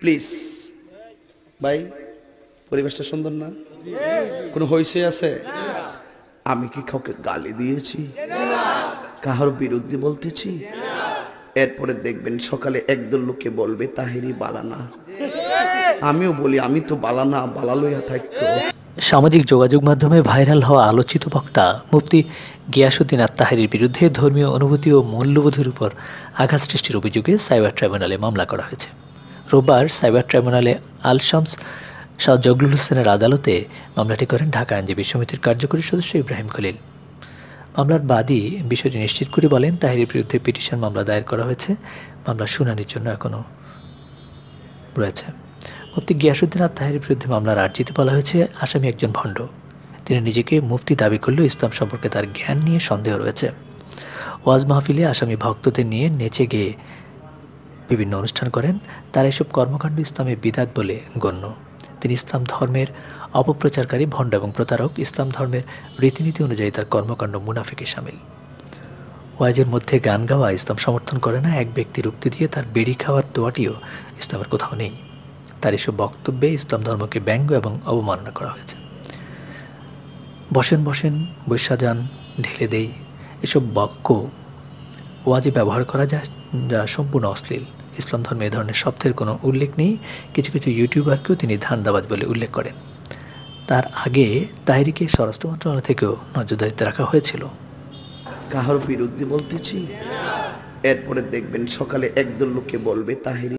please ভাই পরিবেশটা সুন্দর না কোনো হইসে আছে আমি কি কাউকে গালি দিয়েছি কাহার বিরুদ্ধে বলতেছি এরপরে দেখবেন সকালে একদল লোকে বলবে তাহেরি বালানা আমিও বলি আমি তো বালানা বালালইয়া থাকতো সামাজিক যোগাযোগ মাধ্যমে ভাইরাল হওয়া আলোচিত বক্তা মুফতি গিয়াসুদ্দিন আত্মাহারির বিরুদ্ধে ধর্মীয় অনুভূতি ও মূল্যবোধের উপর আঘাত সৃষ্টির অভিযোগে সাইবার ট্রাইব্যুনালে মামলা করা হয়েছে রোববার সাইবার ট্রাইব্যুনালে আলশামস শাহ জগলুল হোসেনের আদালতে মামলাটি করেন ঢাকা আইনজীবী সমিতির কার্যকরী সদস্য ইব্রাহিম খলিল মামলার বাদী বিষয়টি নিশ্চিত করে বলেন তাহিরের বিরুদ্ধে পিটিশন মামলা দায়ের করা হয়েছে মামলা শুনানির জন্য এখনও রয়েছে মুফতি গিয়াসুদ্দিন আর তাহিরের বিরুদ্ধে মামলার আর্জিতে বলা হয়েছে আসামি একজন ভণ্ড তিনি নিজেকে মুফতি দাবি করলেও ইসলাম সম্পর্কে তার জ্ঞান নিয়ে সন্দেহ রয়েছে ওয়াজ মাহফিলে আসামি ভক্তদের নিয়ে নেচে গেয়ে বিভিন্ন অনুষ্ঠান করেন তার এসব কর্মকাণ্ড ইসলামে বিদাত বলে গণ্য তিনি ইসলাম ধর্মের অপপ্রচারকারী ভণ্ড এবং প্রতারক ইসলাম ধর্মের রীতিনীতি অনুযায়ী তার কর্মকাণ্ড মুনাফিকে সামিল ওয়াজের মধ্যে গান গাওয়া ইসলাম সমর্থন করে না এক ব্যক্তির উক্তি দিয়ে তার বেড়ি খাওয়ার দোয়াটিও ইসলামের কোথাও নেই তার এসব বক্তব্যে ইসলাম ধর্মকে ব্যঙ্গ এবং অবমাননা করা হয়েছে বসেন বসেন বৈশাজান ঢেলে দেই এসব বাক্য ওয়াজে ব্যবহার করা যা সম্পূর্ণ অশ্লীল ইসলাম ধর্মে এ ধরনের শব্দের কোনো উল্লেখ নেই কিছু কিছু ইউটিউবারকেও তিনি ধান্দাবাজ বলে উল্লেখ করেন তার আগে তাহিরিকে স্বরাষ্ট্র মন্ত্রণালয় থেকেও নজরদারিতে রাখা হয়েছিল কাহার বিরুদ্ধে বলতেছি এরপরে দেখবেন সকালে একদল লোকে বলবে তাহিরি